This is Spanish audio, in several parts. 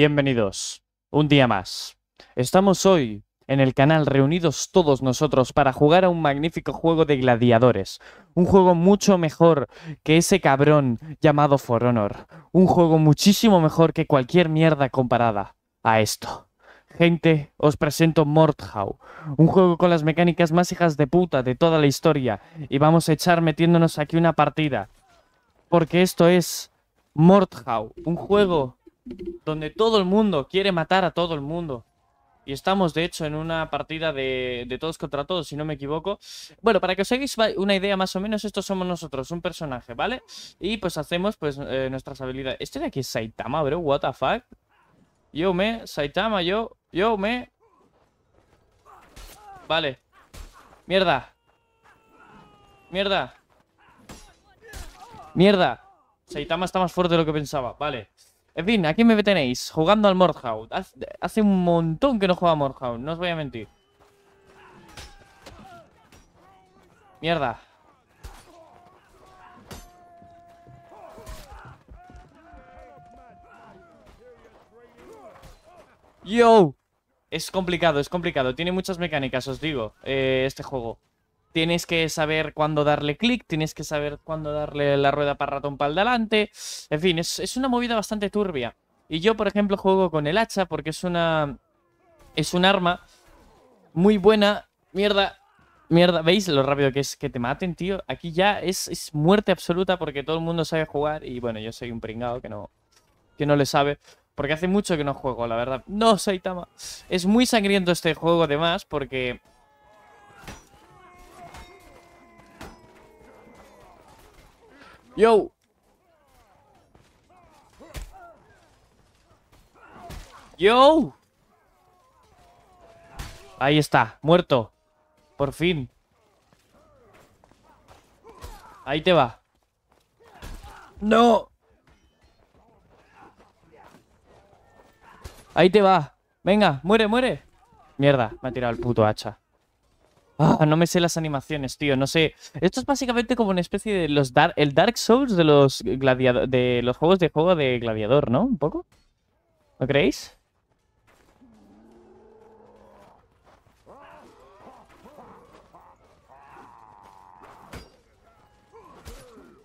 Bienvenidos, un día más. Estamos hoy en el canal reunidos todos nosotros para jugar a un magnífico juego de gladiadores. Un juego mucho mejor que ese cabrón llamado For Honor. Un juego muchísimo mejor que cualquier mierda comparada a esto. Gente, os presento Mordhau, un juego con las mecánicas más hijas de puta de toda la historia, y vamos a echar metiéndonos aquí una partida. Porque esto es Mordhau, un juego donde todo el mundo quiere matar a todo el mundo. Y estamos, de hecho, en una partida de, todos contra todos, si no me equivoco. Bueno, para que os hagáis una idea más o menos, estos somos nosotros, un personaje, ¿vale? Y pues hacemos pues eh, nuestras habilidades. Este de aquí es Saitama, bro, what the fuck. Yo me, Saitama, yo, yo me. Vale. Mierda. Mierda. Mierda. Saitama está más fuerte de lo que pensaba, vale. En fin, aquí me tenéis jugando al Mordhound. Hace un montón que no juega Mordhound, no os voy a mentir. Mierda. Yo. Es complicado, es complicado. Tiene muchas mecánicas, os digo, eh, este juego. Tienes que saber cuándo darle clic, tienes que saber cuándo darle la rueda para ratón para el delante. En fin, es, una movida bastante turbia. Y yo, por ejemplo, juego con el hacha porque es una... Es un arma muy buena. Mierda, mierda. ¿Veis lo rápido que es que te maten, tío? Aquí ya es, muerte absoluta porque todo el mundo sabe jugar. Y bueno, yo soy un pringado que no, que no le sabe. Porque hace mucho que no juego, la verdad. No, Saitama. Es muy sangriento este juego, además, porque Yo. Yo. Ahí está, muerto. Por fin. Ahí te va. No. Ahí te va. Venga, muere, muere. Mierda, me ha tirado el puto hacha. Ah, no me sé las animaciones, tío, no sé. Esto es básicamente como una especie de los el Dark Souls de los de los juegos de juego de gladiador, ¿no? Un poco. ¿Lo creéis?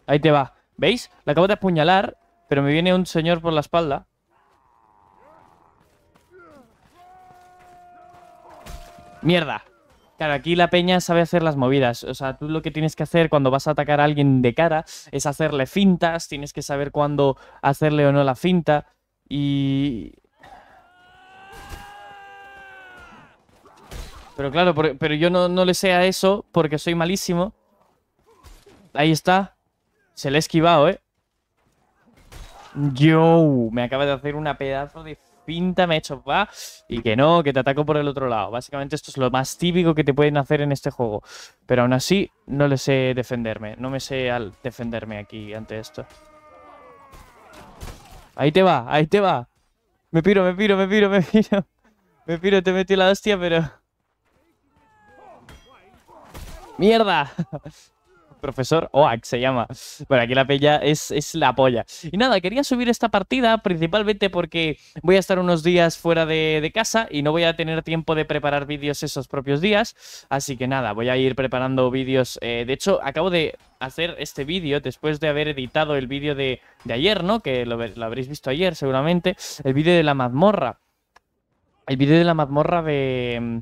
Ahí te va. ¿Veis? La acabo de apuñalar, pero me viene un señor por la espalda. Mierda. Claro, aquí la peña sabe hacer las movidas. O sea, tú lo que tienes que hacer cuando vas a atacar a alguien de cara es hacerle fintas, tienes que saber cuándo hacerle o no la finta. Y. Pero claro, pero yo no, no le sé a eso porque soy malísimo. Ahí está. Se le ha esquivado, ¿eh? Yo, me acaba de hacer una pedazo de pinta me ha hecho va y que no, que te ataco por el otro lado. Básicamente esto es lo más típico que te pueden hacer en este juego. Pero aún así no le sé defenderme, no me sé al defenderme aquí ante esto. Ahí te va, ahí te va. Me piro, me piro, me piro, me piro. Me piro, te metí la hostia, pero... ¡Mierda! profesor Oax se llama. Bueno, aquí la pella es, es la polla. Y nada, quería subir esta partida principalmente porque voy a estar unos días fuera de, casa y no voy a tener tiempo de preparar vídeos esos propios días. Así que nada, voy a ir preparando vídeos. Eh, de hecho, acabo de hacer este vídeo después de haber editado el vídeo de, de, ayer, ¿no? Que lo habréis visto ayer seguramente. El vídeo de la mazmorra. El vídeo de la mazmorra de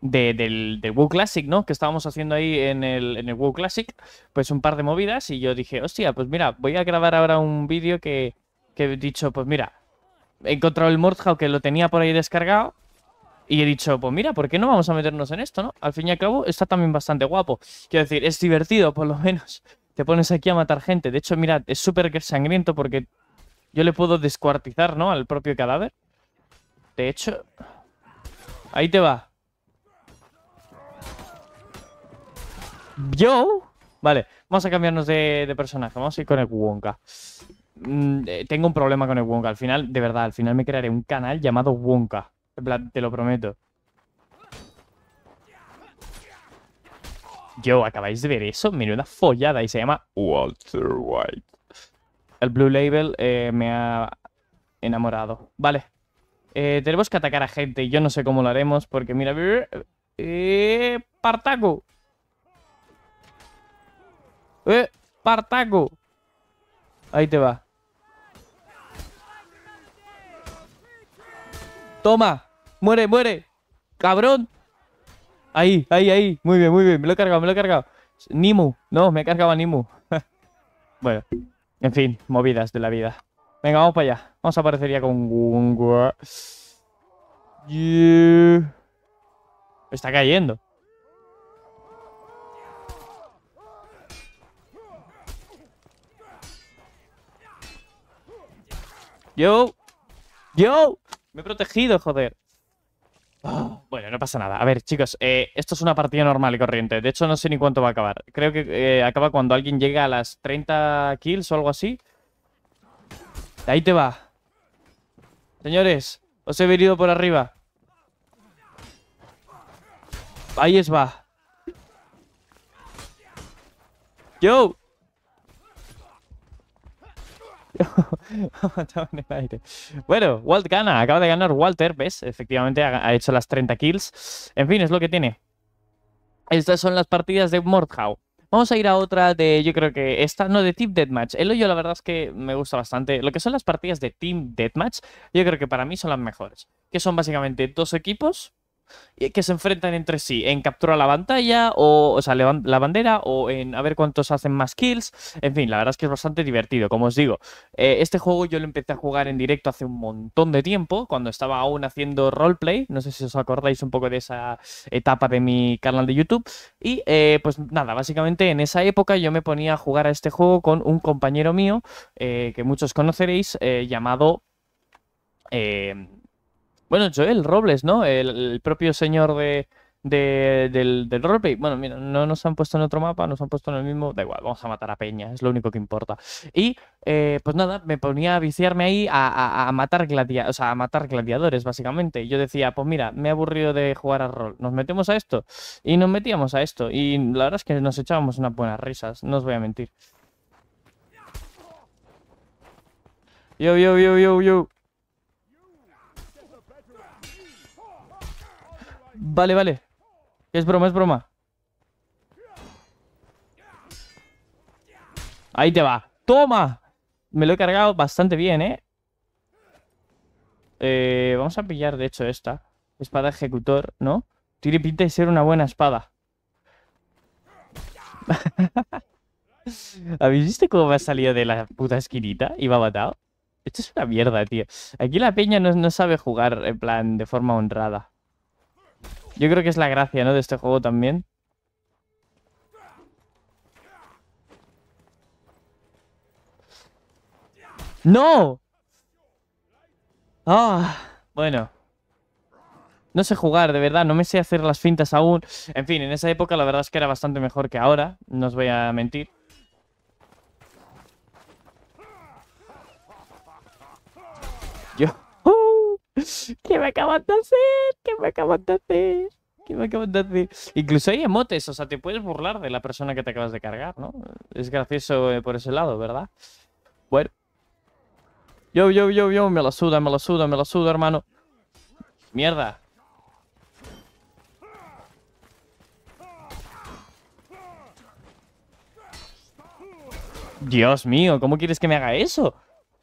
de, del, Classic, ¿no? Que estábamos haciendo ahí en el, en Classic, pues un par de movidas y yo dije, hostia, pues mira, voy a grabar ahora un vídeo que, que he dicho, pues mira, he encontrado el Mordhau que lo tenía por ahí descargado y he dicho, pues mira, ¿por qué no vamos a meternos en esto, no? Al fin y al cabo, está también bastante guapo. Quiero decir, es divertido, por lo menos. Te pones aquí a matar gente. De hecho, mira es súper sangriento porque yo le puedo descuartizar, ¿no? Al propio cadáver. De hecho... Ahí te va. Yo. Vale, vamos a cambiarnos de, personaje. Vamos a ir con el Wonka. Mm, eh, tengo un problema con el Wonka. Al final, de verdad, al final me crearé un canal llamado Wonka. te lo prometo. Yo, acabáis de ver eso. una follada. Y se llama Walter White. El Blue Label eh, me ha enamorado. Vale. Eh, tenemos que atacar a gente. Y yo no sé cómo lo haremos. Porque mira. Eh, Partaco. ¡Eh! ¡Partaco! Ahí te va. Toma. Muere, muere. Cabrón. Ahí, ahí, ahí. Muy bien, muy bien. Me lo he cargado, me lo he cargado. Nimu. No, me he cargado a Nimu. bueno. En fin, movidas de la vida. Venga, vamos para allá. Vamos a aparecer ya con... Yeah. Está cayendo. Yo. Yo. Me he protegido, joder. Ah, bueno, no pasa nada. A ver, chicos, eh, esto es una partida normal y corriente. De hecho, no sé ni cuánto va a acabar. Creo que eh, acaba cuando alguien llega a las 30 kills o algo así. Ahí te va. Señores, os he venido por arriba. Ahí es va. Yo en Bueno, Walt gana, acaba de ganar Walter, ¿ves? Efectivamente ha, hecho las 30 kills. En fin, es lo que tiene. Estas son las partidas de Mordhau. Vamos a ir a otra de, yo creo que esta, no, de Team Deathmatch. El hoyo la verdad es que me gusta bastante. Lo que son las partidas de Team Deathmatch, yo creo que para mí son las mejores. Que son básicamente dos equipos, eh, que se enfrentan entre sí en captura la pantalla o, o la bandera o en a ver cuántos hacen más kills. En fin, la verdad es que es bastante divertido, como os digo. Eh, este juego yo lo empecé a jugar en directo hace un montón de tiempo, cuando estaba aún haciendo roleplay. No sé si os acordáis un poco de esa etapa de mi canal de YouTube. Y eh, pues nada, básicamente en esa época yo me ponía a jugar a este juego con un compañero mío que muchos conoceréis llamado... Eh, bueno, Joel Robles, ¿no? El, propio señor de, del, del roleplay. Bueno, mira, no nos han puesto en otro mapa, nos han puesto en el mismo. Da igual, vamos a matar a Peña, es lo único que importa. Y eh, pues nada, me ponía a viciarme ahí a, a matar gladiadores, o sea, a matar gladiadores, básicamente. yo decía, pues mira, me he aburrido de jugar a rol, nos metemos a esto. Y nos metíamos a esto. Y la verdad es que nos echábamos unas buenas risas, no os voy a mentir. Yo, yo, yo, yo, yo. Vale, vale. Es broma, es broma. Ahí te va. ¡Toma! Me lo he cargado bastante bien, ¿eh? eh vamos a pillar, de hecho, esta. Espada ejecutor, ¿no? Tiene pinta de ser una buena espada. ¿Habéis cómo me ha salido de la puta esquinita y me ha matado? Esto es una mierda, tío. Aquí la peña no, no sabe jugar, en plan, de forma honrada. Yo creo que es la gracia, ¿no? De este juego también. ¡No! Ah, bueno. No sé jugar, de verdad, no me sé hacer las fintas aún. En fin, en esa época la verdad es que era bastante mejor que ahora, no os voy a mentir. Yo... ¿Qué me acaban de hacer? ¿Qué me acaban de hacer? ¿Qué me acaban de hacer? Incluso hay emotes, o sea, te puedes burlar de la persona que te acabas de cargar, ¿no? Es gracioso eh, por ese lado, ¿verdad? Bueno. Yo, yo, yo, yo, me la suda, me la suda, me la suda, hermano. Mierda. Dios mío, ¿cómo quieres que me haga eso?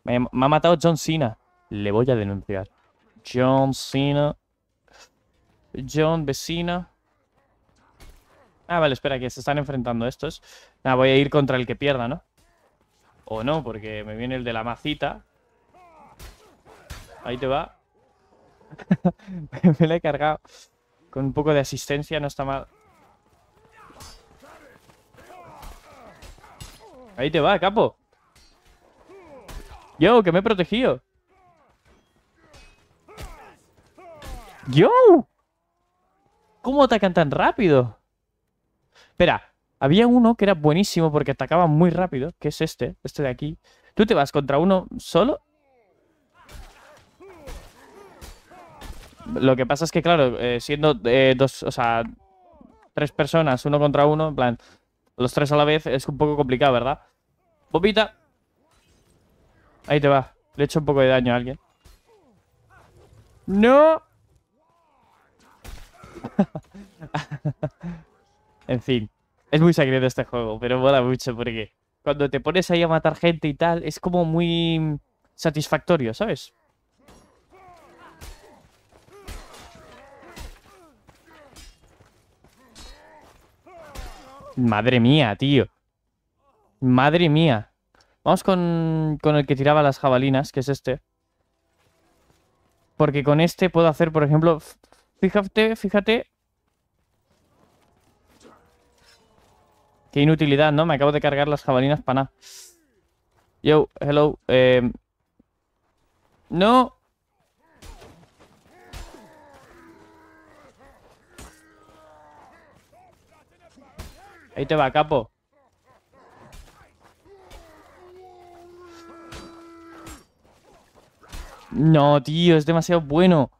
me ha matado John Cena. Le voy a denunciar. John Cena. John Vecina. Ah, vale, espera, que se están enfrentando estos. Nada, voy a ir contra el que pierda, ¿no? O no, porque me viene el de la macita. Ahí te va. me la he cargado. Con un poco de asistencia no está mal. Ahí te va, capo. Yo, que me he protegido. ¡Yo! ¿Cómo atacan tan rápido? Espera, había uno que era buenísimo porque atacaba muy rápido, que es este, este de aquí. ¿Tú te vas contra uno solo? Lo que pasa es que, claro, eh, siendo eh, dos, o sea, tres personas, uno contra uno, en plan, los tres a la vez es un poco complicado, ¿verdad? ¡Popita! Ahí te va. Le he hecho un poco de daño a alguien. ¡No! en fin, es muy sagrado este juego, pero mola mucho porque cuando te pones ahí a matar gente y tal, es como muy satisfactorio, ¿sabes? Madre mía, tío. Madre mía. Vamos con, con, el que tiraba las jabalinas, que es este. Porque con este puedo hacer, por ejemplo, Fíjate, fíjate. Qué inutilidad, ¿no? Me acabo de cargar las jabalinas para nada. Yo, hello. Em, no. Ahí te va, capo. No, tío, es demasiado bueno.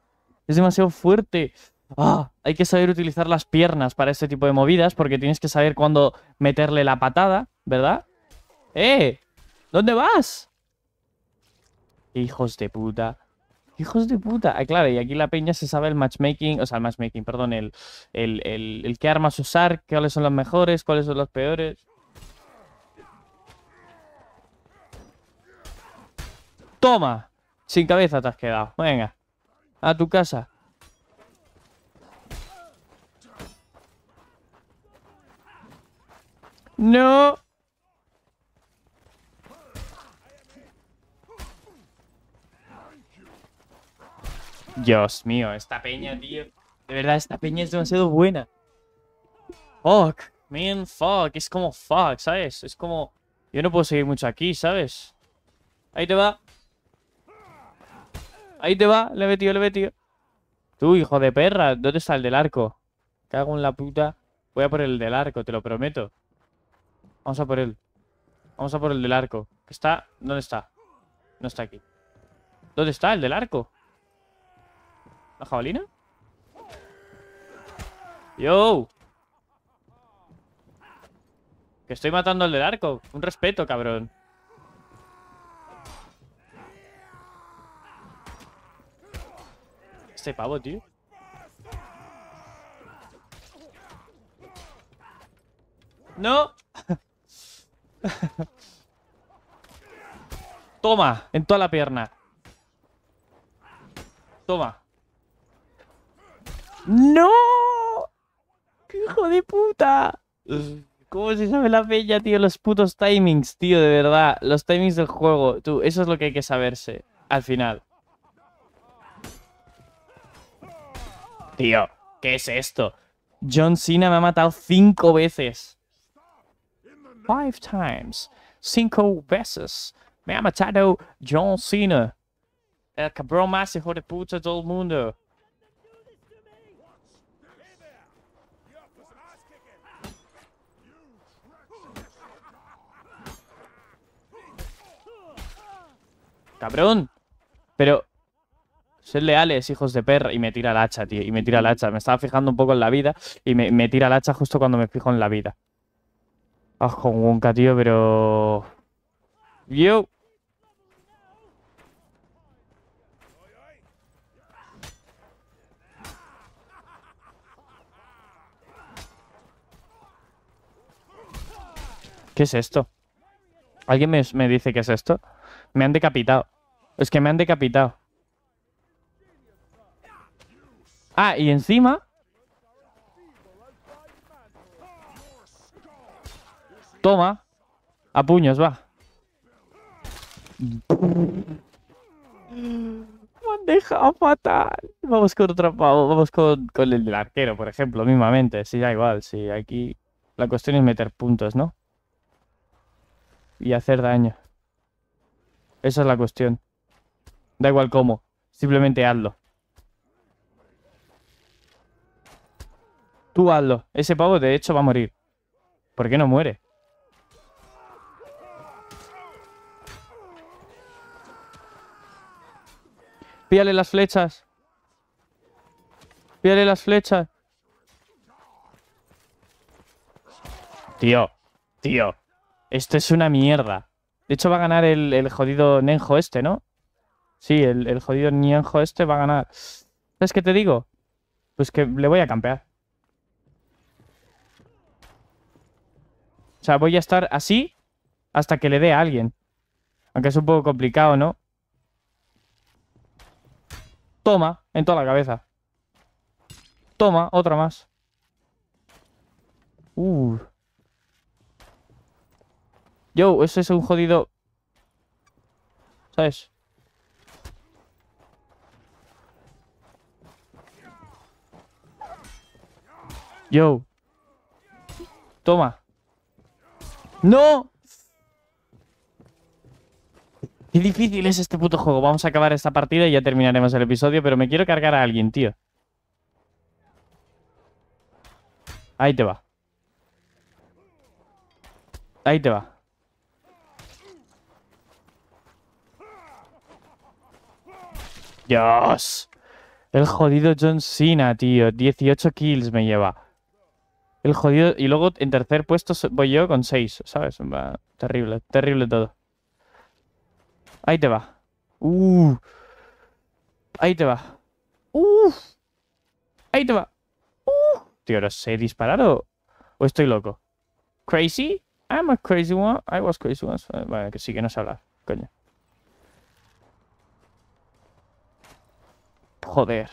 Es demasiado fuerte. Ah, hay que saber utilizar las piernas para este tipo de movidas porque tienes que saber cuándo meterle la patada, ¿verdad? ¡Eh! ¿Dónde vas? Hijos de puta. Hijos de puta. Ah, claro, y aquí la peña se sabe el matchmaking, o sea, el matchmaking, perdón, el, el, qué armas usar, cuáles son los mejores, cuáles son los peores. Toma. Sin cabeza te has quedado. Venga. A tu casa. No. Dios mío, esta peña, tío. De verdad, esta peña es demasiado buena. Fuck, man, fuck. Es como fuck, ¿sabes? Es como... Yo no puedo seguir mucho aquí, ¿sabes? Ahí te va. Ahí te va, le he metido, le he metido. Tú, hijo de perra, ¿dónde está el del arco? Cago en la puta. Voy a por el del arco, te lo prometo. Vamos a por él. Vamos a por el del arco. ¿Qué está? ¿Dónde está? No está aquí. ¿Dónde está el del arco? ¿La jabalina? ¡Yo! Que estoy matando al del arco. Un respeto, cabrón. pavo, tío. ¡No! Toma, en toda la pierna. Toma. ¡No! ¡Qué hijo de puta! ¿Cómo se sabe la bella, tío? Los putos timings, tío, de verdad. Los timings del juego. Tú, eso es lo que hay que saberse al final. Tío, ¿qué es esto? John Cena me ha matado cinco veces. Five times. Cinco veces. Me ha matado John Cena. El cabrón más hijo de puta de todo el mundo. Cabrón. Pero Sed leales, hijos de perra. Y me tira el hacha, tío. Y me tira el hacha. Me estaba fijando un poco en la vida. Y me, tira el hacha justo cuando me fijo en la vida. Ah, con tío, pero. Yo. ¿Qué es esto? ¿Alguien me, me dice qué es esto? Me han decapitado. Es que me han decapitado. Ah, y encima... Toma. A puños, va. Mandeja fatal. Vamos con otra, vamos con, con el del arquero, por ejemplo, mismamente. Sí, da igual. Sí, aquí la cuestión es meter puntos, ¿no? Y hacer daño. Esa es la cuestión. Da igual cómo. Simplemente hazlo. Tú hazlo. Ese pavo, de hecho, va a morir. ¿Por qué no muere? Píale las flechas. Píale las flechas. Tío, tío. Esto es una mierda. De hecho, va a ganar el, jodido Nenjo este, ¿no? Sí, el, el jodido Nenjo este va a ganar. ¿Sabes qué te digo? Pues que le voy a campear. O sea, voy a estar así hasta que le dé a alguien. Aunque es un poco complicado, ¿no? Toma, en toda la cabeza. Toma, otra más. Uh. Yo, eso es un jodido... ¿Sabes? Yo. Toma. ¡No! Qué difícil es este puto juego. Vamos a acabar esta partida y ya terminaremos el episodio, pero me quiero cargar a alguien, tío. Ahí te va. Ahí te va. Dios. El jodido John Cena, tío. 18 kills me lleva. El jodido. Y luego en tercer puesto voy yo con 6, ¿sabes? Va, terrible, terrible todo. Ahí te va. Uh. Ahí te va. Uh. Ahí te va. Uh. Tío, no sé disparar o, o estoy loco. ¿Crazy? I'm a crazy one. I was crazy once. Eh, vale, que sí que no sé hablar. Coño. Joder.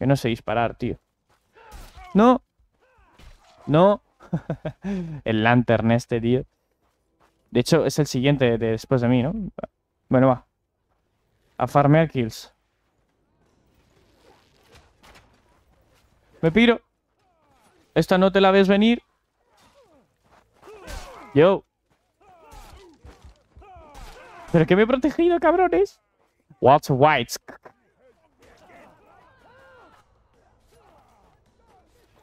Que no sé disparar, tío. No. No. el Lantern este, tío. De hecho, es el siguiente después de mí, ¿no? Bueno, va. A farmear kills. Me piro. Esta no te la ves venir. Yo. ¿Pero que me he protegido, cabrones? What's white?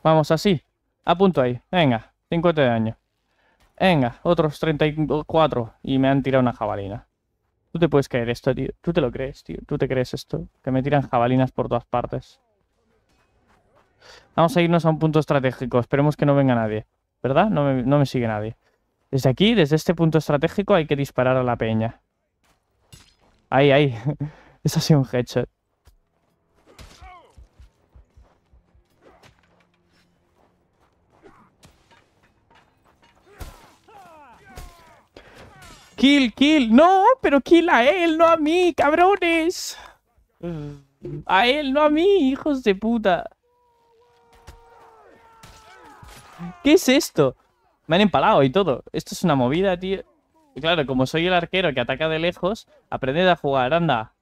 Vamos así. A punto ahí. Venga, 50 de daño. Venga, otros 34 y me han tirado una jabalina. Tú te puedes creer esto, tío. Tú te lo crees, tío. Tú te crees esto. Que me tiran jabalinas por todas partes. Vamos a irnos a un punto estratégico. Esperemos que no venga nadie. ¿Verdad? No me, no me sigue nadie. Desde aquí, desde este punto estratégico, hay que disparar a la peña. Ahí, ahí. Eso ha sido un headshot. Kill, kill. No, pero kill a él, no a mí, cabrones. A él, no a mí, hijos de puta. ¿Qué es esto? Me han empalado y todo. Esto es una movida, tío. claro, como soy el arquero que ataca de lejos, aprended a jugar, anda.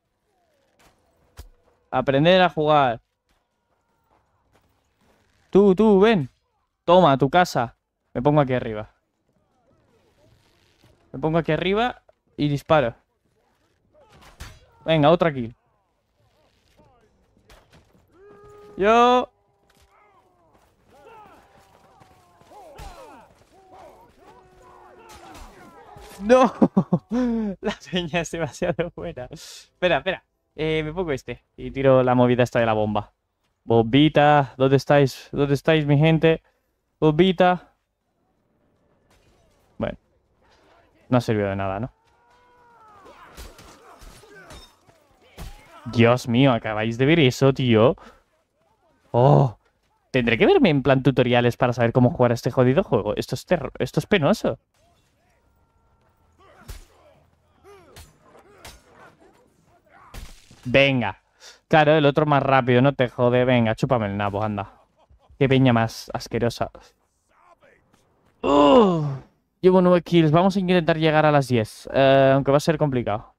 Aprender a jugar. Tú, tú, ven. Toma, tu casa. Me pongo aquí arriba. Me pongo aquí arriba y disparo. Venga, otra aquí. Yo... ¡No! La peña es demasiado buena. Espera, espera. Eh, me pongo este y tiro la movida esta de la bomba. Bobita, ¿dónde estáis? ¿Dónde estáis, mi gente? bobita. No ha servido de nada, ¿no? Dios mío, acabáis de ver eso, tío. Oh, tendré que verme en plan tutoriales para saber cómo jugar a este jodido juego. Esto es, esto es penoso. Venga. Claro, el otro más rápido, no te jode. Venga, chúpame el nabo, anda. Qué peña más asquerosa. ¡Oh! Llevo 9 kills. Vamos a intentar llegar a las 10. Eh, aunque va a ser complicado.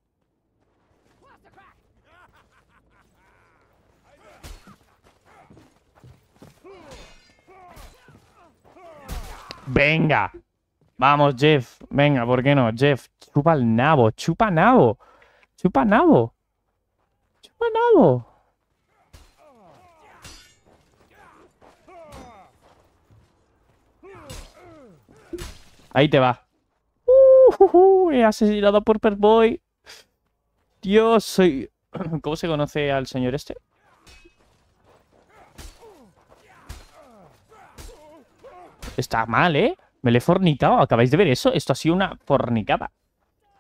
Venga. Vamos, Jeff. Venga, ¿por qué no? Jeff, chupa el nabo. Chupa nabo. Chupa nabo. Chupa nabo. Ahí te va. Uh, he asesinado por Boy. Dios, soy... ¿Cómo se conoce al señor este? Está mal, ¿eh? Me le he fornicado. ¿Acabáis de ver eso? Esto ha sido una fornicada.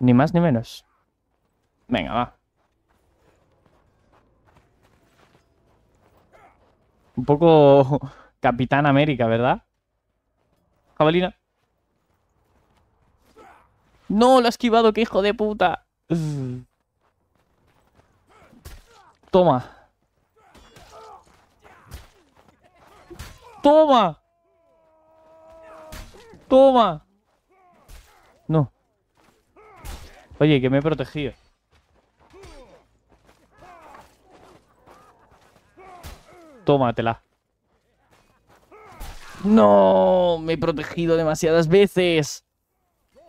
Ni más ni menos. Venga, va. Un poco Capitán América, ¿verdad? Jabalina. No, lo ha esquivado, que hijo de puta. Toma. Toma. Toma. No. Oye, que me he protegido. Tómatela. No, me he protegido demasiadas veces.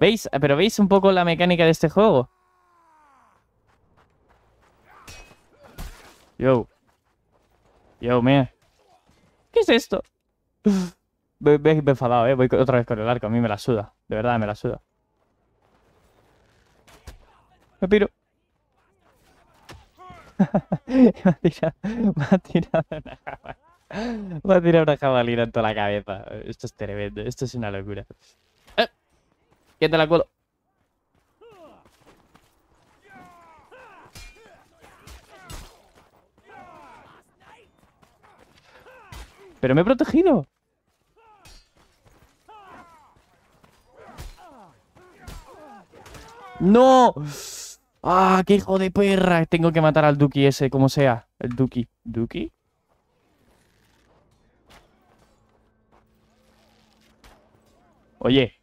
¿Veis? Pero veis un poco la mecánica de este juego. Yo. Yo, mira. ¿Qué es esto? Me, he enfadado, eh. Voy otra vez con el arco. A mí me la suda. De verdad, me la suda. Me piro. me ha tirado, me ha tirado una jabalina. Me ha tirado una jabalina en toda la cabeza. Esto es tremendo. Esto es una locura. Pero me he protegido. ¡No! ¡Ah, qué hijo de perra! Tengo que matar al Duki ese, como sea. El Duki. ¿Duki? Oye,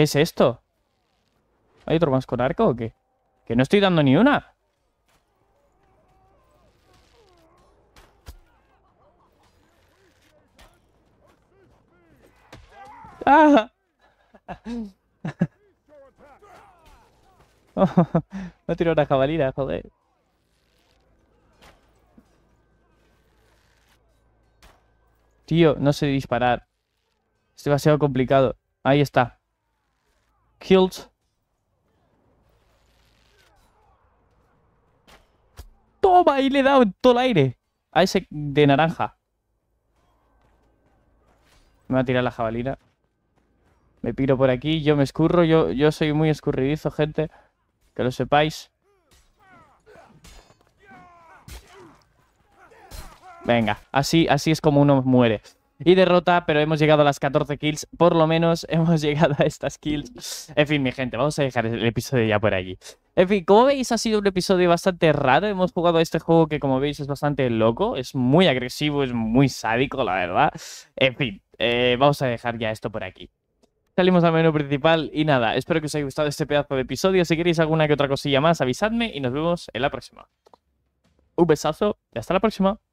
¿Qué es esto? ¿Hay otro más con arco o qué? Que no estoy dando ni una. ¡Ah! no tiro una jabalina, joder. Tío, no sé disparar. Es demasiado complicado. Ahí está killed. ¡Toma! Y le he dado en todo el aire a ese de naranja. Me va a tirar la jabalina. Me piro por aquí, yo me escurro, yo, yo soy muy escurridizo, gente. Que lo sepáis. Venga, así, así es como uno muere y derrota, pero hemos llegado a las 14 kills, por lo menos hemos llegado a estas kills. En fin, mi gente, vamos a dejar el episodio ya por allí. En fin, como veis ha sido un episodio bastante raro, hemos jugado a este juego que como veis es bastante loco, es muy agresivo, es muy sádico, la verdad. En fin, eh, vamos a dejar ya esto por aquí. Salimos al menú principal y nada, espero que os haya gustado este pedazo de episodio. Si queréis alguna que otra cosilla más, avisadme y nos vemos en la próxima. Un besazo y hasta la próxima.